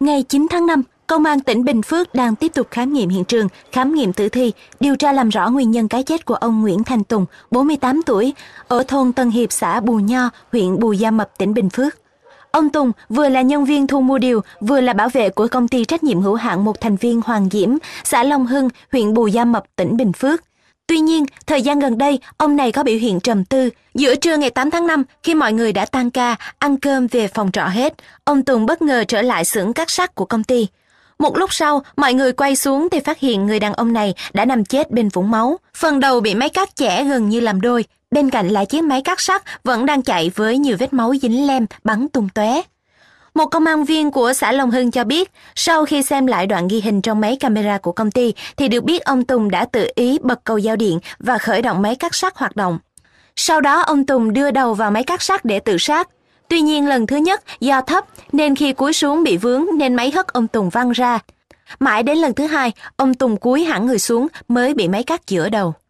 Ngày 9 tháng 5, Công an tỉnh Bình Phước đang tiếp tục khám nghiệm hiện trường, khám nghiệm tử thi, điều tra làm rõ nguyên nhân cái chết của ông Nguyễn Thành Tùng, 48 tuổi, ở thôn Tân Hiệp, xã Bù Nho, huyện Bù Gia Mập, tỉnh Bình Phước. Ông Tùng vừa là nhân viên thu mua điều, vừa là bảo vệ của công ty trách nhiệm hữu hạn một thành viên Hoàng Diễm, xã Long Hưng, huyện Bù Gia Mập, tỉnh Bình Phước. Tuy nhiên, thời gian gần đây, ông này có biểu hiện trầm tư. Giữa trưa ngày 8 tháng 5, khi mọi người đã tan ca, ăn cơm về phòng trọ hết, ông Tùng bất ngờ trở lại xưởng cắt sắt của công ty. Một lúc sau, mọi người quay xuống thì phát hiện người đàn ông này đã nằm chết bên vũng máu. Phần đầu bị máy cắt chẻ gần như làm đôi, bên cạnh là chiếc máy cắt sắt vẫn đang chạy với nhiều vết máu dính lem bắn tung tóe. Một công an viên của xã Long Hưng cho biết, sau khi xem lại đoạn ghi hình trong máy camera của công ty thì được biết ông Tùng đã tự ý bật cầu giao điện và khởi động máy cắt sắt hoạt động. Sau đó ông Tùng đưa đầu vào máy cắt sắt để tự sát. Tuy nhiên lần thứ nhất do thấp nên khi cúi xuống bị vướng nên máy hất ông Tùng văng ra. Mãi đến lần thứ hai, ông Tùng cúi hẳn người xuống mới bị máy cắt giữa đầu.